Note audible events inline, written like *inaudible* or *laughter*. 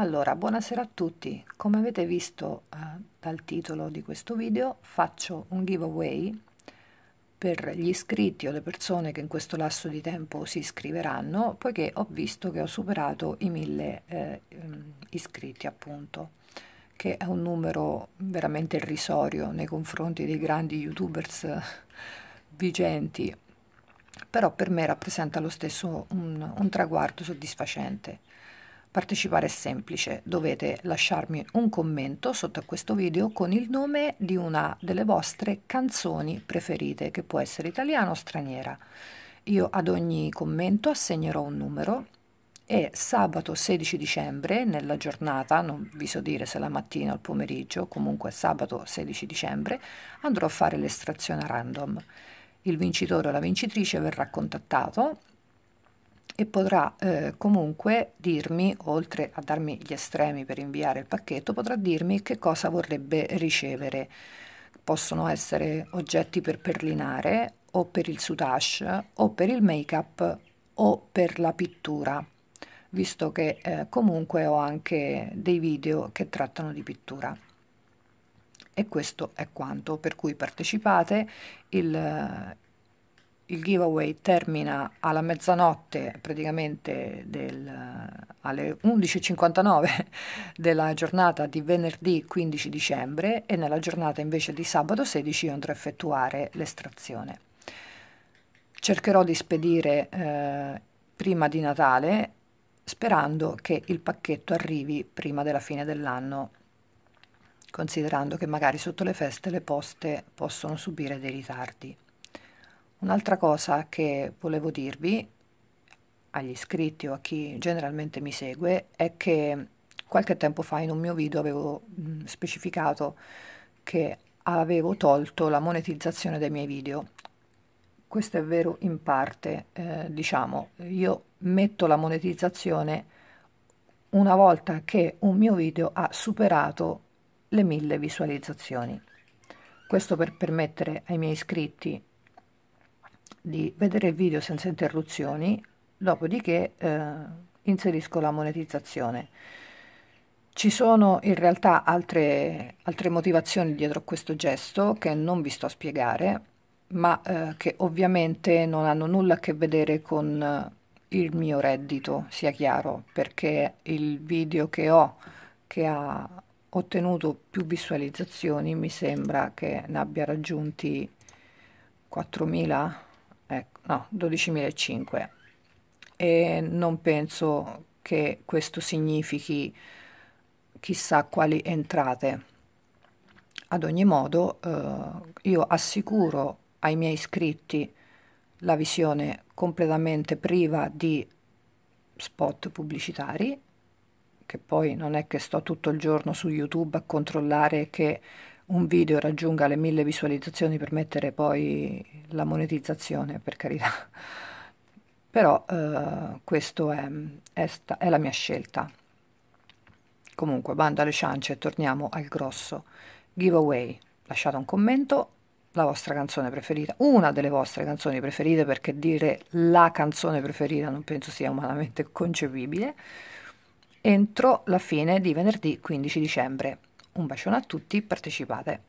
Allora, buonasera a tutti. Come avete visto eh, dal titolo di questo video, faccio un giveaway per gli iscritti o le persone che in questo lasso di tempo si iscriveranno, poiché ho visto che ho superato i mille eh, mm, iscritti, appunto, che è un numero veramente irrisorio nei confronti dei grandi youtubers eh, vigenti, però per me rappresenta lo stesso un, un traguardo soddisfacente. Partecipare è semplice, dovete lasciarmi un commento sotto a questo video con il nome di una delle vostre canzoni preferite, che può essere italiana o straniera. Io ad ogni commento assegnerò un numero e sabato 16 dicembre, nella giornata, non vi so dire se la mattina o il pomeriggio, comunque sabato 16 dicembre, andrò a fare l'estrazione random. Il vincitore o la vincitrice verrà contattato e potrà eh, comunque dirmi, oltre a darmi gli estremi per inviare il pacchetto, potrà dirmi che cosa vorrebbe ricevere. Possono essere oggetti per perlinare o per il soutache o per il make-up o per la pittura, visto che eh, comunque ho anche dei video che trattano di pittura. E questo è quanto, per cui partecipate, il, il giveaway termina alla mezzanotte, praticamente del, alle 11.59 *laughs* della giornata di venerdì 15 dicembre e nella giornata invece di sabato 16 io andrò a effettuare l'estrazione. Cercherò di spedire eh, prima di Natale sperando che il pacchetto arrivi prima della fine dell'anno considerando che magari sotto le feste le poste possono subire dei ritardi. Un'altra cosa che volevo dirvi agli iscritti o a chi generalmente mi segue è che qualche tempo fa in un mio video avevo mm, specificato che avevo tolto la monetizzazione dei miei video. Questo è vero in parte, eh, diciamo, io metto la monetizzazione una volta che un mio video ha superato le mille visualizzazioni. Questo per permettere ai miei iscritti di vedere il video senza interruzioni, dopodiché eh, inserisco la monetizzazione. Ci sono in realtà altre, altre, motivazioni dietro a questo gesto che non vi sto a spiegare, ma eh, che ovviamente non hanno nulla a che vedere con eh, il mio reddito, sia chiaro, perché il video che ho, che ha ottenuto più visualizzazioni, mi sembra che ne abbia raggiunti 4.000 ecco, no, 12.500 e non penso che questo significhi chissà quali entrate. Ad ogni modo eh, io assicuro ai miei iscritti la visione completamente priva di spot pubblicitari, che poi non è che sto tutto il giorno su YouTube a controllare che un video raggiunga le mille visualizzazioni per mettere poi la monetizzazione, per carità. *laughs* Però eh, questa è, è, è la mia scelta. Comunque, bando alle ciance e torniamo al grosso. Giveaway, lasciate un commento, la vostra canzone preferita, una delle vostre canzoni preferite, perché dire la canzone preferita non penso sia umanamente concepibile, entro la fine di venerdì 15 dicembre. Un bacione a tutti, partecipate!